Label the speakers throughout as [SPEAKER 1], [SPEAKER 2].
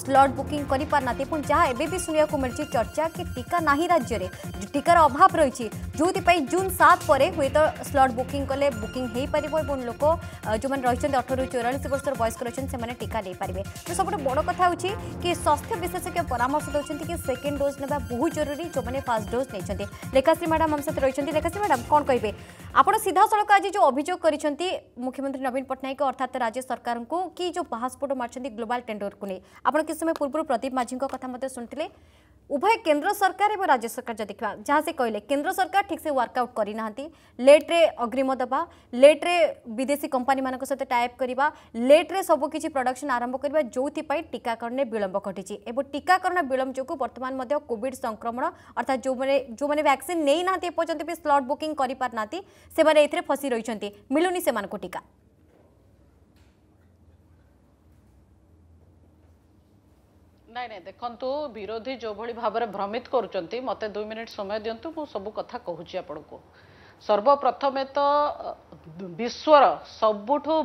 [SPEAKER 1] Slot booking करना पुणी जहाँ को मिली चर्चा कि टीका ना राज्य में टीकार अभाव रही जो जून सात पर हे तो स्लट बुकिंग कले बुकिंग लोक जो मैंने रही अठर चौरास वर्ष वयस्क रही टीका नहीं पारे तो सब बड़ कथ हो कि स्वास्थ्य विशेषज्ञ परामर्श देते कि सेकेंड डोज ना बहुत जरूरी जो मैंने फास्ट डोज नहीं लेखाश्री मैडम आम साथ रही लेखाश्री मैडम कौन कहे आप सीधा सड़क आज जो अभोग कर मुख्यमंत्री नवीन पट्टनायक अर्थात राज्य सरकार को कि जो पासपोर्ट मार्च ग्लोबल टेडर को नहीं आप କିଛି ସମୟ ପୂର୍ବରୁ ପ୍ରଦୀପ ମାଝୀଙ୍କ କଥା ମଧ୍ୟ ଶୁଣିଥିଲେ ଉଭୟ କେନ୍ଦ୍ର ସରକାର ଏବଂ ରାଜ୍ୟ ସରକାର ଯଦି ଦେଖିବା ଯାହା ସେ କହିଲେ କେନ୍ଦ୍ର ସରକାର ଠିକ୍ସେ ୱାର୍କଆଉଟ୍ କରିନାହାନ୍ତି ଲେଟ୍ରେ ଅଗ୍ରିମ ଦେବା ଲେଟ୍ରେ ବିଦେଶୀ କମ୍ପାନୀମାନଙ୍କ ସହିତ ଟାଇପ୍ କରିବା ଲେଟ୍ରେ ସବୁକିଛି ପ୍ରଡକ୍ସନ୍ ଆରମ୍ଭ କରିବା ଯେଉଁଥିପାଇଁ ଟିକାକରଣରେ ବିଳମ୍ବ ଘଟିଛି ଏବଂ ଟିକାକରଣ ବିଳମ୍ବ ଯୋଗୁଁ ବର୍ତ୍ତମାନ ମଧ୍ୟ କୋଭିଡ୍ ସଂକ୍ରମଣ ଅର୍ଥାତ୍ ଯେଉଁମାନେ ଯେଉଁମାନେ ଭ୍ୟାକ୍ସିନ୍ ନେଇନାହାନ୍ତି ଏପର୍ଯ୍ୟନ୍ତ ବି ସ୍ଲଟ୍ ବୁକିଂ କରିପାରିନାହାନ୍ତି ସେମାନେ ଏଥିରେ ଫସି ରହିଛନ୍ତି ମିଳୁନି ସେମାନଙ୍କୁ ଟିକା
[SPEAKER 2] ନାଇଁ ନାଇଁ ଦେଖନ୍ତୁ ବିରୋଧୀ ଯେଉଁଭଳି ଭାବରେ ଭ୍ରମିତ କରୁଛନ୍ତି ମୋତେ ଦୁଇ ମିନିଟ୍ ସମୟ ଦିଅନ୍ତୁ ମୁଁ ସବୁ କଥା କହୁଛି ଆପଣଙ୍କୁ ସର୍ବପ୍ରଥମେ ତ ବିଶ୍ୱର ସବୁଠୁ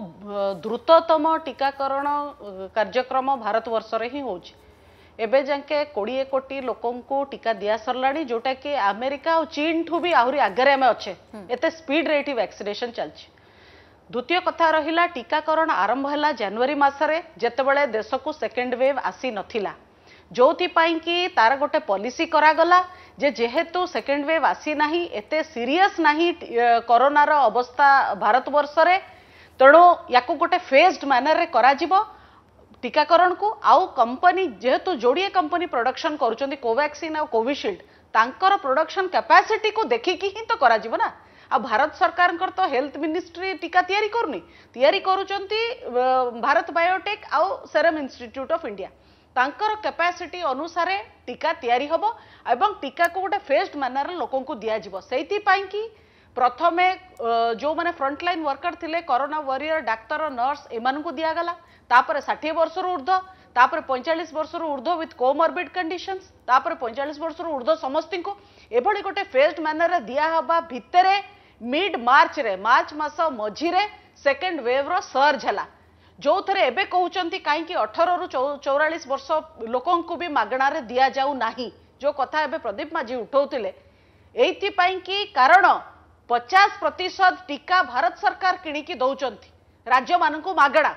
[SPEAKER 2] ଦ୍ରୁତତମ ଟୀକାକରଣ କାର୍ଯ୍ୟକ୍ରମ ଭାରତ ବର୍ଷରେ ହିଁ ହେଉଛି ଏବେ ଯାଙ୍କେ କୋଡ଼ିଏ କୋଟି ଲୋକଙ୍କୁ ଟୀକା ଦିଆ ସରିଲାଣି ଯେଉଁଟାକି ଆମେରିକା ଆଉ ଚୀନଠୁ ବି ଆହୁରି ଆଗରେ ଆମେ ଅଛେ ଏତେ ସ୍ପିଡ଼ରେ ଏଠି ଭ୍ୟାକ୍ସିନେସନ୍ ଚାଲିଛି ଦ୍ୱିତୀୟ କଥା ରହିଲା ଟିକାକରଣ ଆରମ୍ଭ ହେଲା ଜାନୁଆରୀ ମାସରେ ଯେତେବେଳେ ଦେଶକୁ ସେକେଣ୍ଡ ୱେଭ୍ ଆସିନଥିଲା ଯେଉଁଥିପାଇଁ କି ତା'ର ଗୋଟେ ପଲିସି କରାଗଲା ଯେ ଯେହେତୁ ସେକେଣ୍ଡ ୱେଭ୍ ଆସିନାହିଁ ଏତେ ସିରିୟସ୍ ନାହିଁ କରୋନାର ଅବସ୍ଥା ଭାରତବର୍ଷରେ ତେଣୁ ୟାକୁ ଗୋଟେ ଫେସ୍ଡ ମ୍ୟାନର୍ରେ କରାଯିବ ଟିକାକରଣକୁ ଆଉ କମ୍ପାନୀ ଯେହେତୁ ଯୋଡ଼ିଏ କମ୍ପାନୀ ପ୍ରଡକ୍ସନ୍ କରୁଛନ୍ତି କୋଭ୍ୟାକ୍ସିନ୍ ଆଉ କୋଭିସିଲ୍ଡ ତାଙ୍କର ପ୍ରଡକ୍ସନ୍ କାପାସିଟିକୁ ଦେଖିକି ହିଁ ତ କରାଯିବ ନା ଆଉ ଭାରତ ସରକାରଙ୍କର ତ ହେଲ୍ଥ ମିନିଷ୍ଟ୍ରି ଟିକା ତିଆରି କରୁନି ତିଆରି କରୁଛନ୍ତି ଭାରତ ବାୟୋଟେକ୍ ଆଉ ସେରମ୍ ଇନଷ୍ଟିଚ୍ୟୁଟ୍ ଅଫ୍ ଇଣ୍ଡିଆ ତାଙ୍କର କ୍ୟାପାସିଟି ଅନୁସାରେ ଟିକା ତିଆରି ହେବ ଏବଂ ଟିକାକୁ ଗୋଟେ ଫେଜ୍ଡ ମାନରରେ ଲୋକଙ୍କୁ ଦିଆଯିବ ସେଇଥିପାଇଁ କି ପ୍ରଥମେ ଯେଉଁମାନେ ଫ୍ରଣ୍ଟଲାଇନ୍ ୱାର୍କର ଥିଲେ କରୋନା ୱାରିୟର ଡାକ୍ତର ନର୍ସ ଏମାନଙ୍କୁ ଦିଆଗଲା ତାପରେ ଷାଠିଏ ବର୍ଷରୁ ଉର୍ଦ୍ଧ୍ୱ ତାପରେ ପଇଁଚାଳିଶ ବର୍ଷରୁ ଉର୍ଦ୍ଧ୍ୱ ୱିଥ୍ କୋମର୍ବିଡ୍ କଣ୍ଡିସନ୍ସ ତାପରେ ପଇଁଚାଳିଶ ବର୍ଷରୁ ଉର୍ଦ୍ଧ୍ୱ ସମସ୍ତଙ୍କୁ ଏଭଳି ଗୋଟେ ଫେଜ୍ଡ ମାନରରେ ଦିଆହେବା ଭିତରେ ମିଡ୍ ମାର୍ଚ୍ଚରେ ମାର୍ଚ୍ଚ ମାସ ମଝିରେ ସେକେଣ୍ଡ ୱେଭ୍ର ସର୍ଜ ହେଲା ଯେଉଁଥିରେ ଏବେ କହୁଛନ୍ତି କାହିଁକି ଅଠରରୁ ଚଉରାଳିଶ ବର୍ଷ ଲୋକଙ୍କୁ ବି ମାଗଣାରେ ଦିଆଯାଉ ନାହିଁ ଯେଉଁ କଥା ଏବେ ପ୍ରଦୀପ ମାଝୀ ଉଠାଉଥିଲେ ଏଇଥିପାଇଁ କି କାରଣ ପଚାଶ ପ୍ରତିଶତ ଟିକା ଭାରତ ସରକାର କିଣିକି ଦେଉଛନ୍ତି ରାଜ୍ୟମାନଙ୍କୁ ମାଗଣା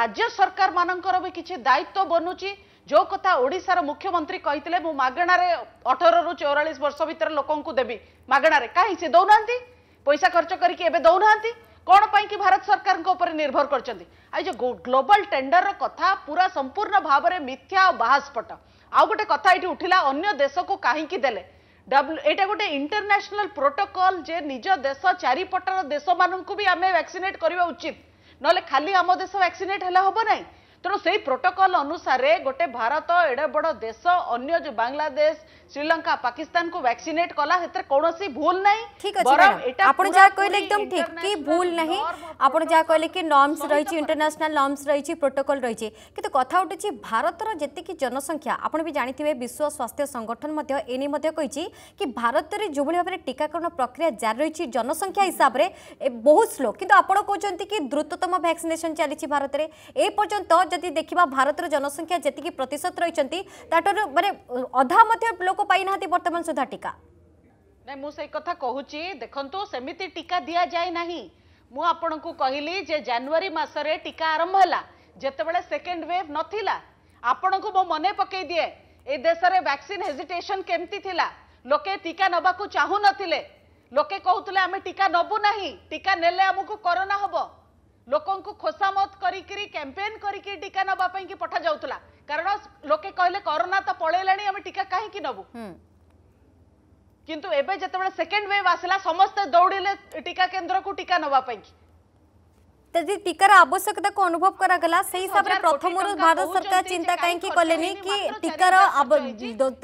[SPEAKER 2] ରାଜ୍ୟ ସରକାରମାନଙ୍କର ବି କିଛି ଦାୟିତ୍ୱ ବନୁଛି ଯେଉଁ କଥା ଓଡ଼ିଶାର ମୁଖ୍ୟମନ୍ତ୍ରୀ କହିଥିଲେ ମୁଁ ମାଗଣାରେ ଅଠରରୁ ଚଉରାଳିଶ ବର୍ଷ ଭିତରେ ଲୋକଙ୍କୁ ଦେବି ମାଗଣାରେ କାହିଁ ସେ ଦେଉନାହାନ୍ତି ପଇସା ଖର୍ଚ୍ଚ କରିକି ଏବେ ଦେଉନାହାନ୍ତି କ'ଣ ପାଇଁକି ଭାରତ ସରକାରଙ୍କ ଉପରେ ନିର୍ଭର କରିଛନ୍ତି ଆଉ ଯେଉଁ ଗ୍ଲୋବାଲ ଟେଣ୍ଡରର କଥା ପୁରା ସମ୍ପୂର୍ଣ୍ଣ ଭାବରେ ମିଥ୍ୟା ଆଉ ବାହାସ୍ଫଟ ଆଉ ଗୋଟେ କଥା ଏଠି ଉଠିଲା ଅନ୍ୟ ଦେଶକୁ କାହିଁକି ଦେଲେ ଡବ୍ଲୁ ଏଇଟା ଗୋଟେ ଇଣ୍ଟରନ୍ୟାସନାଲ ପ୍ରୋଟୋକଲ ଯେ ନିଜ ଦେଶ ଚାରିପଟର ଦେଶମାନଙ୍କୁ ବି ଆମେ ଭ୍ୟାକ୍ସିନେଟ୍ କରିବା ଉଚିତ ନହେଲେ ଖାଲି ଆମ ଦେଶ ଭ୍ୟାକ୍ସିନେଟ୍ ହେଲେ ହେବ ନାହିଁ ତେଣୁ ସେଇ ପ୍ରୋଟୋକଲ ଅନୁସାରେ ଗୋଟେ ଭାରତ ଏଡ଼େ ବଡ଼ ଦେଶ ଅନ୍ୟ ଯେଉଁ ବାଂଲାଦେଶ ଶ୍ରୀଲଙ୍କା ପାକିସ୍ତାନ କୁ ଭ୍ୟାକ୍ସିନେଟ
[SPEAKER 1] କଲା ସେଥିରେ କୌଣସି ଭୁଲ ନାହିଁ ଠିକ ଅଛି ଆପଣ ଯାହା କହିଲେ ଏକଦମ ଠିକ କି ଭୁଲ ନାହିଁ ଆପଣ ଯାହା କହିଲେ କି ନର୍ମସ ରହିଛି ଇଣ୍ଟରନ୍ୟାସନାଲ ନର୍ମସ ରହିଛି ପ୍ରୋଟୋକଲ ରହିଛି କିନ୍ତୁ କଥା ଉଠୁଛି ଭାରତର ଯେତିକି ଜନସଂଖ୍ୟା ଆପଣ ବି ଜାଣିଥିବେ ବିଶ୍ୱ ସ୍ୱାସ୍ଥ୍ୟ ସଂଗଠନ ମଧ୍ୟ ଏନେଇ ମଧ୍ୟ କହିଛି କି ଭାରତରେ ଯେଉଁଭଳି ଭାବରେ ଟିକାକରଣ ପ୍ରକ୍ରିୟା ଜାରି ରହିଛି ଜନସଂଖ୍ୟା ହିସାବରେ ବହୁତ ସ୍ଲୋ କିନ୍ତୁ ଆପଣ କହୁଛନ୍ତି କି ଦ୍ରୁତତମ ଭ୍ୟାକ୍ସିନେସନ ଚାଲିଛି ଭାରତରେ ଏ ପର୍ଯ୍ୟନ୍ତ ଯଦି ଦେଖିବା ଭାରତର ଜନସଂଖ୍ୟା ଯେତିକି ପ୍ରତିଶତ ରହିଛନ୍ତି ତାଠାରୁ ମାନେ ଅଧା ମଧ୍ୟ ଲୋକ पाई बर्तमान सुधा टीका
[SPEAKER 2] ना मुझे कथा कहूँ देखु सेमती टीका दि जाए ना मुझे कहली जे जानुरी मसरे टीका आरंभ है जोबले सेकेंड वेव नाला आपण को मो मने पकई दिए देश में वैक्सीन हेजिटेसन केमती लोके टीका नवाक चाहून लोके कहते आम टीका नबू ना टीका ने आमको करोना हम लोक खोसामत करी कैंपेन पठा जाऊला কারণ লোকে কহিলে করোনা তো পড়াইলে আমি টিকা কী নবু কিন্তু এবে যেতবে সেকেন্ড ওয়েভ আসলা সমস্তে দৌড়িলে টিকা কেন্দ্রকু টিকা নেওয়া পাই
[SPEAKER 1] जी टीकार आवश्यकता को अनुभव करा गला सही हिसाब से प्रथम भारत सरकार चिंता कहीं कले कि टीकार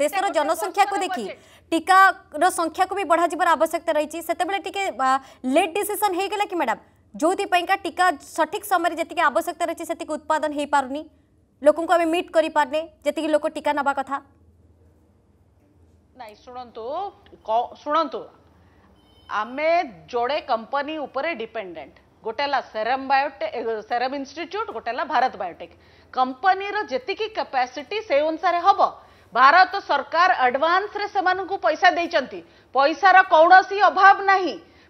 [SPEAKER 1] देशर जनसंख्या को देखी रो संख्या को भी बढ़ा जबार आवश्यकता रही से लेट डिसीजन हो गला कि मैडम जो टीका सठिक समय जी आवश्यकता रही से उत्पादन हो पार नहीं लोक मिट कर लोक टीका ना कथा
[SPEAKER 2] शुणु जोड़े कंपनी डिपेंडेंट गोटे सेरम बायोटेक् सेरम इनट्यूट गोटे भारत बायोटेक् कंपनीर जी कैपासीटी से अनुसार हम भारत सरकार एडवांस रे से पैसा दे पैसार कौन सी अभाव ना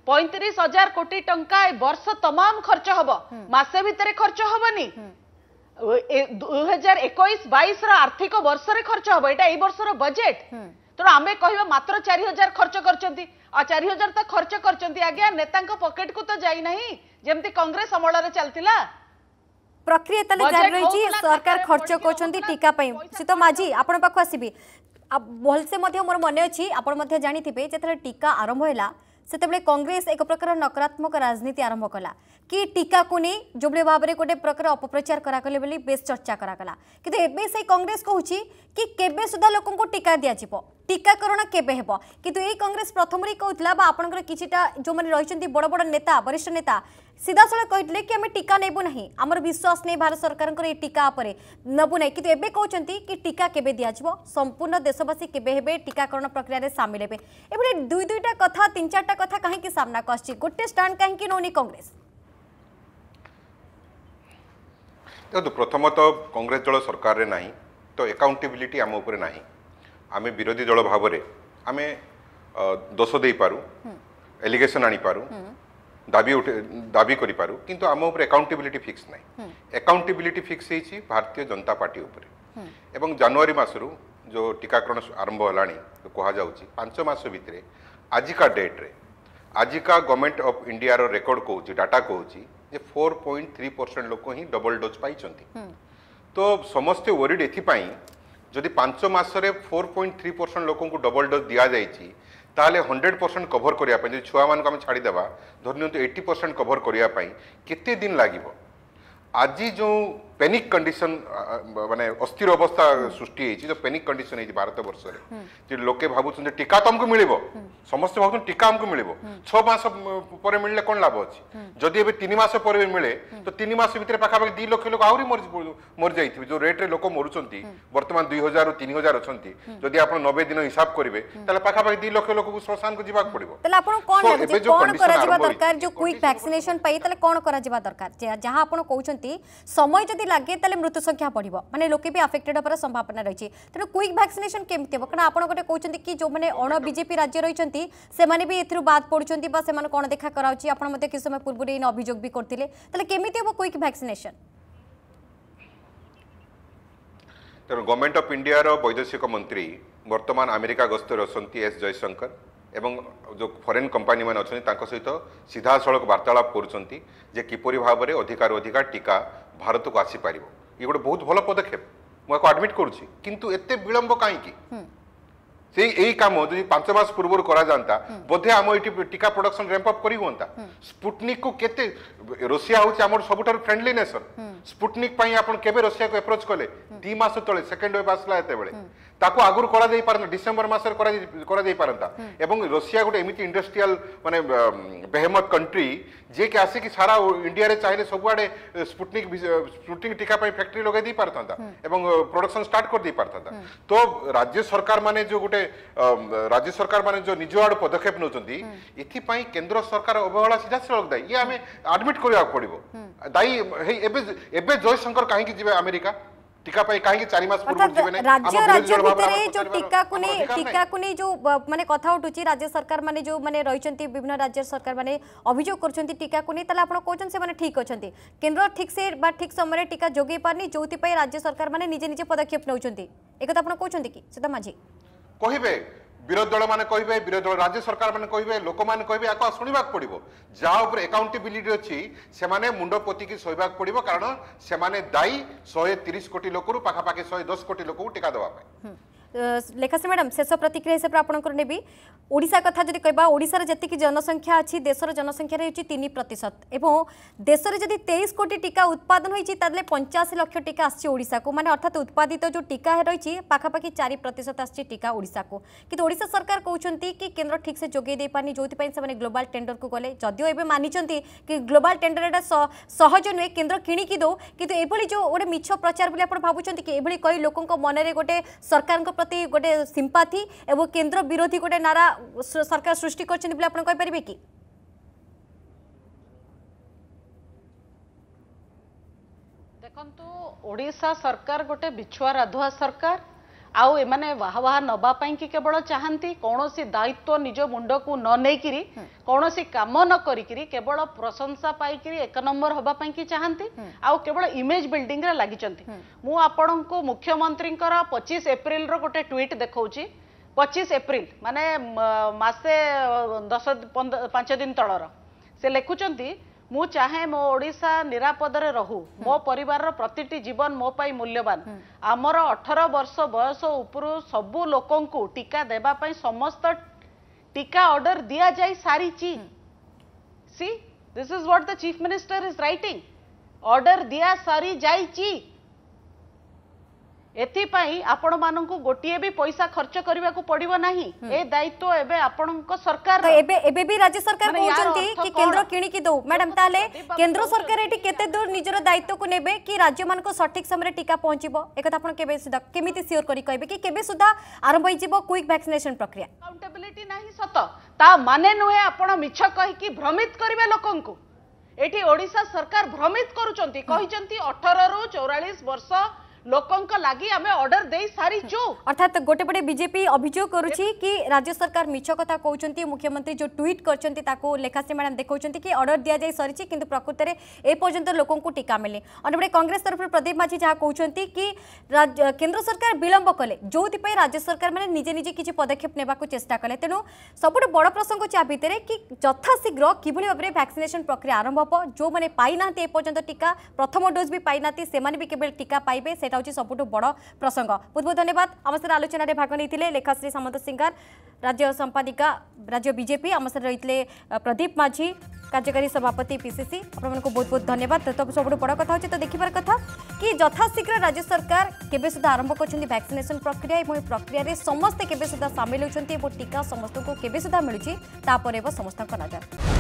[SPEAKER 2] पैंतीस हजार कोटी टाइम वर्ष तमाम खर्च हम हम्म। मसे भितर खर्च हेनी দুহাজার একুশ বাইশ আর্থিক বর্ষরে খরচ হব এটা এই বর্ষর বজেট তেমন আমি কহবা মাত্র চারি হাজার খরচ করছেন আর চারি হাজার তো খরচ করছেন আজ্ঞা নেতা পকেট কু তো যাই না যেমতি
[SPEAKER 1] কংগ্রেস অমলরে চালা প্রক্রিয়া তাহলে জারি রয়েছে সরকার খরচ করছেন টিকা পাই সীত মাঝি আপনার পাখ আসবি ভলসে মোর মনে অছি আপনার জাঁথিবে যেত টিকা আরম্ভ হলা ସେତେବେଳେ କଂଗ୍ରେସ ଏକ ପ୍ରକାର ନକାରାତ୍ମକ ରାଜନୀତି ଆରମ୍ଭ କଲା କି ଟିକାକୁ ନେଇ ଯେଉଁଭଳି ଭାବରେ ଗୋଟେ ପ୍ରକାର ଅପପ୍ରଚାର କରାଗଲେ ବୋଲି ବେଶ ଚର୍ଚ୍ଚା କରାଗଲା କିନ୍ତୁ ଏବେ ସେଇ କଂଗ୍ରେସ କହୁଛି କି କେବେ ସୁଦ୍ଧା ଲୋକଙ୍କୁ ଟିକା ଦିଆଯିବ टीकाकरण केवे हे कितु ये कंग्रेस प्रथम ही कहला आपंकर कि जो मैंने रही बड़ बड़ नेता वरिष्ठ नेता सीधा साल कहते कि आम टीका नेबू ना आम विश्वास नहीं भारत सरकार ये टीका नबू ना कि एवं कौन कि टीका के संपूर्ण देशवासी के टीकाकरण प्रक्रिय सामिल है दुई दुईटा कथ तीन चार्टा कथ कहीं सामना आसचे गोटे स्टाण कहीं नौनी कांग्रेस
[SPEAKER 3] ଦେଖନ୍ତୁ ପ୍ରଥମତଃ କଂଗ୍ରେସ ଦଳ ସରକାରରେ ନାହିଁ तो एकाउंटेबिलिटी आम ଉପରେ नहीं ଆମେ ବିରୋଧୀ ଦଳ ଭାବରେ ଆମେ ଦୋଷ ଦେଇପାରୁ ଏଲିଗେସନ୍ ଆଣିପାରୁ ଦାବି ଦାବି କରିପାରୁ କିନ୍ତୁ ଆମ ଉପରେ ଆକାଉଣ୍ଟେବିଲିଟି ଫିକ୍ସ ନାହିଁ ଆକାଉଣ୍ଟେବିଲିଟି ଫିକ୍ସ ହେଇଛି ଭାରତୀୟ ଜନତା ପାର୍ଟି ଉପରେ ଏବଂ ଜାନୁଆରୀ ମାସରୁ ଯେଉଁ ଟିକାକରଣ ଆରମ୍ଭ ହେଲାଣି କୁହାଯାଉଛି ପାଞ୍ଚ ମାସ ଭିତରେ ଆଜିକା ଡେଟ୍ରେ ଆଜିକା ଗଭର୍ଣ୍ଣମେଣ୍ଟ ଅଫ୍ ଇଣ୍ଡିଆର ରେକର୍ଡ଼ କହୁଛି ଡାଟା କହୁଛି ଯେ ଫୋର୍ ପଏଣ୍ଟ ଥ୍ରୀ ପରସେଣ୍ଟ ଲୋକ ହିଁ ଡବଲ୍ ଡୋଜ୍ ପାଇଛନ୍ତି ତ ସମସ୍ତେ ୱରିଡ୍ ଏଥିପାଇଁ যদি ପାଞ୍ଚ ମାସରେ ଫୋର୍ ପଏଣ୍ଟ ଥ୍ରୀ ପରସେଣ୍ଟ ଲୋକଙ୍କୁ ଡବଲ୍ ଡୋଜ୍ ଦିଆଯାଇଛି ତାହେଲେ ହଣ୍ଡ୍ରେଡ଼ ପରସେଣ୍ଟ କଭର୍ କରିବା ପାଇଁ ଯଦି ଛୁଆମାନଙ୍କୁ ଆମେ ଛାଡ଼ିଦେବା ଧରି ନିଅନ୍ତୁ ଏଇଟି ପରସେଣ୍ଟ କଭର୍ କରିବା ପାଇଁ କେତେ ଦିନ ଲାଗିବ ଆଜି ଯେଉଁ পেনিক কন্ডিশন uh, uh, মানে অস্থির অবস্থা সৃষ্টি হয়েছে যে পেনিক কন্ডিশন হয়েছে ভারত বর্ষরে যে লোকে ভাবুছেন যে টিকা তো আমি মিলব সমস্ত ভাবুছেন টিকা আমি মিলব ছ মাস পরে মিললে কোন লাভ অছি যদি এবে তিন মাস পরে মিলে তো তিন মাস ভিতরে পাখাপাখি দুই লক্ষ লোক আহরি মরি যাই যে রেট্রে লোক মরুচার বর্তমান দুই হাজার তিন হাজার অনেক যদি আপনার নবে দিন হিসাব করবে তাহলে পাখাপাখি দুই লক্ষ লোক শ্মশানকে যা পড়ব
[SPEAKER 1] তাহলে কোন করা দরকার যে কুইক ভ্যাকসিনেশন পাই তাহলে কোন করা দরকার যা আপনি কৌছেন সময় যদি লাগে তাহলে মৃত্যু সংখ্যা বড় মানে লোকে বি আফেক্টেড হবার সম্ভাবনা রয়েছে তেমন কুইক ভ্যাকসিনেসন কেমিতি হব কারণ আপনার গোটে কৌন কি যে অণ বিজেপি রাজ্য রয়েছেন সেমানে বি এর বাদ পড়ুছেন বা সে কণ দেখা করাচ্ছে আপনার মধ্যে কিছু সময় পূর্বে এই অভিযোগ বি করলে তাহলে কেমিতি হব কুইক ভ্যাকসিনেসন
[SPEAKER 3] তেমন গভর্নমেন্ট অফ ইন্ডিয়ার বৈদেশিক মন্ত্রী বর্তমান আমেরিকা গস্তরে অনেক এস জয়শঙ্কর এবং ଯେଉଁ ଫରେନ୍ କମ୍ପାନୀମାନେ ଅଛନ୍ତି ତାଙ୍କ ସହିତ ସିଧାସଳଖ ବାର୍ତ୍ତାଳାପ କରୁଛନ୍ତି ଯେ କିପରି ଭାବରେ ଅଧିକାରୁ ଅଧିକା ଟିକା ଭାରତକୁ ଆସିପାରିବ ଇଏ ଗୋଟେ ବହୁତ ଭଲ ପଦକ୍ଷେପ ମୁଁ ଏହାକୁ ଆଡମିଟ୍ କରୁଛି କିନ୍ତୁ ଏତେ ବିଳମ୍ବ କାହିଁକି ସେଇ ଏଇ କାମ ଯଦି ପାଞ୍ଚ ମାସ ପୂର୍ବରୁ କରାଯାଆନ୍ତା ବୋଧେ ଆମ ଏଠି ଟିକା ପ୍ରଡକ୍ସନ ରାମ୍ପ ଅପ୍ କରି ହୁଅନ୍ତା ସ୍ପୁଟନିକ୍କୁ କେତେ ରୁଷିଆ ହେଉଛି ଆମର ସବୁଠାରୁ ଫ୍ରେଣ୍ଡଲି ନେସନ୍ ସ୍ପୁଟନିକ୍ ପାଇଁ ଆପଣ କେବେ ରୁଷିଆକୁ ଆପ୍ରୋଚ୍ କଲେ ଦୁଇ ମାସ ତଳେ ସେକେଣ୍ଡ ୱେଭ୍ ଆସିଲା ଯେତେବେଳେ ତାକୁ ଆଗରୁ କରାଯାଇ ପାରନ୍ତା ଡିସେମ୍ବର ମାସରେ କରାଯାଇ ପାରନ୍ତା ଏବଂ ରଷିଆ ଗୋଟେ ଏମିତି ଇଣ୍ଡଷ୍ଟ୍ରିଆଲ ମାନେ ବେହେମତ କଣ୍ଟ୍ରି ଯିଏକି ଆସିକି ସାରା ଇଣ୍ଡିଆରେ ଚାହିଁଲେ ସବୁଆଡ଼େ ସ୍ପୁଟନିକ ସ୍ପୁଟନିକ ଟିକା ପାଇଁ ଫ୍ୟାକ୍ଟ୍ରି ଲଗାଇ ଦେଇ ପାରିଥାନ୍ତା ଏବଂ ପ୍ରଡକ୍ସନ ଷ୍ଟାର୍ଟ କରିଦେଇ ପାରିଥାନ୍ତା ତ ରାଜ୍ୟ ସରକାର ମାନେ ଯୋଉ ଗୋଟେ ରାଜ୍ୟ ସରକାର ମାନେ ଯୋଉ ନିଜ ଆଡ଼ୁ ପଦକ୍ଷେପ ନେଉଛନ୍ତି ଏଥିପାଇଁ କେନ୍ଦ୍ର ସରକାର ଅବହେଳା ସିଧାସଳଖ ଦାୟୀ ଇଏ ଆମେ ଆଡମିଟ୍ କରିବାକୁ ପଡ଼ିବ ଦାୟୀ ଏବେ ଏବେ ଜୟଶଙ୍କର କାହିଁକି ଯିବେ ଆମେରିକା टीकापाई काहेकि 4
[SPEAKER 1] मास पूर्व जीवने राज्य राज्य भितरे जो टीका को टीका को जो माने कथा उठुची राज्य सरकार माने जो माने रहिचंती विभिन्न राज्य सरकार माने अभियोग करचंती टीका को ने आपण कोचन से माने ठीक अछंती केंद्र ठीक से बा ठीक समय रे टीका जोगे पारनी जोति पई राज्य सरकार माने निजे निजे पदक्षेप नउचंती एकत आपण कोचंती की सीता माझी
[SPEAKER 3] कहिबे বিরোধী দল মানে কহবে বিরোধী দল রাজ্য সরকার মানে কহবে লোক মানে কহবে ইয়াকে শুণবাক পড়ব যা উপরে একাউন্টেবিলিটি অছি সেমানে মুন্ড পোতিকি শোবাক পড়ব কারণ সেমানে দায়ী শহে তিরিশ কোটি লোকর পাখাপাখি শহে দশ কোটি লোক টিকা দেওয়া
[SPEAKER 1] ଲେଖାଶ୍ରୀ ମ୍ୟାଡ଼ାମ୍ ଶେଷ ପ୍ରତିକ୍ରିୟା ହିସାବରେ ଆପଣଙ୍କର ନେବି ଓଡ଼ିଶା କଥା ଯଦି କହିବା ଓଡ଼ିଶାର ଯେତିକି ଜନସଂଖ୍ୟା ଅଛି ଦେଶର ଜନସଂଖ୍ୟାରେ ହେଉଛି ତିନି ପ୍ରତିଶତ ଏବଂ ଦେଶରେ ଯଦି ତେଇଶ କୋଟି ଟିକା ଉତ୍ପାଦନ ହୋଇଛି ତାହେଲେ ପଞ୍ଚାଅଶୀ ଲକ୍ଷ ଟିକା ଆସିଛି ଓଡ଼ିଶାକୁ ମାନେ ଅର୍ଥାତ୍ ଉତ୍ପାଦିତ ଯେଉଁ ଟିକା ରହିଛି ପାଖାପାଖି ଚାରି ପ୍ରତିଶତ ଆସିଛି ଟିକା ଓଡ଼ିଶାକୁ କିନ୍ତୁ ଓଡ଼ିଶା ସରକାର କହୁଛନ୍ତି କି କେନ୍ଦ୍ର ଠିକ୍ସେ ଯୋଗାଇ ଦେଇପାରୁନି ଯେଉଁଥିପାଇଁ ସେମାନେ ଗ୍ଲୋବାଲ୍ ଟେଣ୍ଡରକୁ ଗଲେ ଯଦିଓ ଏବେ ମାନିଛନ୍ତି କି ଗ୍ଲୋବାଲ୍ ଟେଣ୍ଡର ଏଇଟା ସହଜ ନୁହେଁ କେନ୍ଦ୍ର କିଣିକି ଦେଉ କିନ୍ତୁ ଏଭଳି ଯେଉଁ ଗୋଟେ ମିଛ ପ୍ରଚାର ବୋଲି ଆପଣ ଭାବୁଛନ୍ତି କି ଏଭଳି କହି ଲୋକଙ୍କ ମନରେ ଗୋଟେ ସରକାରଙ୍କ প্রতি গোটে সিম্পাথি এবং কেন্দ্র বিরোধী গোটে নারা সরকার সৃষ্টি করছেন বলে আপনার কইপারে কি
[SPEAKER 2] দেখন্তু ওড়িশা সরকার গোটে বিছুয়া রাধুয়া সরকার ଆଉ ଏମାନେ ବାହା ବାହା ନବା ପାଇଁକି କେବଳ ଚାହାନ୍ତି କୌଣସି ଦାୟିତ୍ୱ ନିଜ ମୁଣ୍ଡକୁ ନ ନେଇକିରି କୌଣସି କାମ ନ କରିକିରି କେବଳ ପ୍ରଶଂସା ପାଇକିରି ଏକ ନମ୍ବର ହବା ପାଇଁକି ଚାହାନ୍ତି ଆଉ କେବଳ ଇମେଜ୍ ବିଲ୍ଡିଂରେ ଲାଗିଛନ୍ତି ମୁଁ ଆପଣଙ୍କୁ ମୁଖ୍ୟମନ୍ତ୍ରୀଙ୍କର ପଚିଶ ଏପ୍ରିଲର ଗୋଟେ ଟ୍ୱିଟ୍ ଦେଖାଉଛି ପଚିଶ ଏପ୍ରିଲ ମାନେ ମାସେ ଦଶ ପାଞ୍ଚ ଦିନ ତଳର ସେ ଲେଖୁଛନ୍ତି ମୁଁ ଚାହେଁ ମୋ ଓଡ଼ିଶା ନିରାପଦରେ ରହୁ ମୋ ପରିବାରର ପ୍ରତିଟି ଜୀବନ ମୋ ପାଇଁ ମୂଲ୍ୟବାନ ଆମର ଅଠର ବର୍ଷ ବୟସ ଉପରୁ ସବୁ ଲୋକଙ୍କୁ ଟିକା ଦେବା ପାଇଁ ସମସ୍ତ ଟିକା ଅର୍ଡର ଦିଆଯାଇ ସାରିଛି see this is what the chief minister is writing order ଦିଆ ସରି ଯାଇଛି गोटे भी पैसा खर्च करने को पड़ो ना हम्म। ए दायित्व
[SPEAKER 1] सरकार तो राज्य सरकार कि केंद्र तो सरकार दूर निजर दायित्व को नेबे कि राज्य मान सठिक समय टीका पहुंचे एक सियोर कर आरंभ हो क्विक भैक्सीनेसन
[SPEAKER 2] भ्रमित करेंगे लोक ये ओडा सरकार भ्रमित करुंट अठर वर्ष लोकंक लागि
[SPEAKER 1] आमे हाँ। कि राज्य सरकार मिछ कथा कहउछंती मुख्यमंत्री जो ट्वीट कर ताको कि ऑर्डर दिया जाय सारी प्रकृत रे टीका मिले अन कांग्रेस तरफ प्रदीप माची जहा कहउछंती कि केंद्र सरकार विलंब कले जो राज्य सरकार माने निजे निजे किछ पदक्षेप नेबा को कले तेनु सबुट बड़ प्रसंग छ आबिते रे कि यथाशीघ्र किबुलि बारे वैक्सीनेशन प्रक्रिया आरंभ हो जो मैंने पाई नाते टीका प्रथम डोज भी पाई नाते भी केवल टीका पाए हूँ सब बड़ प्रसंग बहुत बहुत धन्यवाद आम सर आलोचन में भाग नहीं लेखाश्री सामंत सिंगार राज्य संपादिका राज्य बीजेपी आम सर रही प्रदीप माझी कार्यकारी सभापति पीसीसी आपको बहुत बहुत धन्यवाद तो सब बड़ कथ हो तो देखार कथ कि यथाशीघ्र राज्य सरकार के सुधा आरंभ कर भैक्सीनेसन प्रक्रिया और प्रक्रिय समस्ते के सामिल होती टीका समस्त को केवे सुधा मिलूँ तापर समस्त नजर